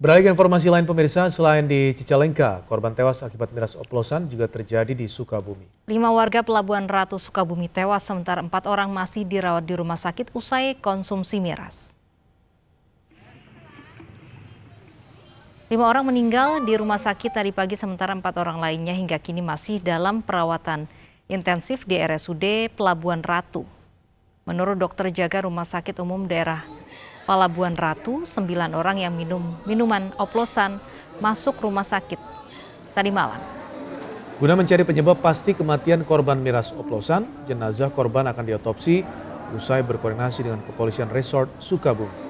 Beralih informasi lain pemirsa, selain di Cicalengka, korban tewas akibat miras oplosan juga terjadi di Sukabumi. Lima warga Pelabuhan Ratu Sukabumi tewas, sementara empat orang masih dirawat di rumah sakit usai konsumsi miras. Lima orang meninggal di rumah sakit tadi pagi, sementara empat orang lainnya hingga kini masih dalam perawatan intensif di RSUD Pelabuhan Ratu. Menurut dokter jaga rumah sakit umum daerah Palabuhan Ratu, sembilan orang yang minum minuman oplosan masuk rumah sakit tadi malam. Guna mencari penyebab pasti kematian korban miras oplosan, jenazah korban akan diotopsi usai berkoordinasi dengan kepolisian resort Sukabumi.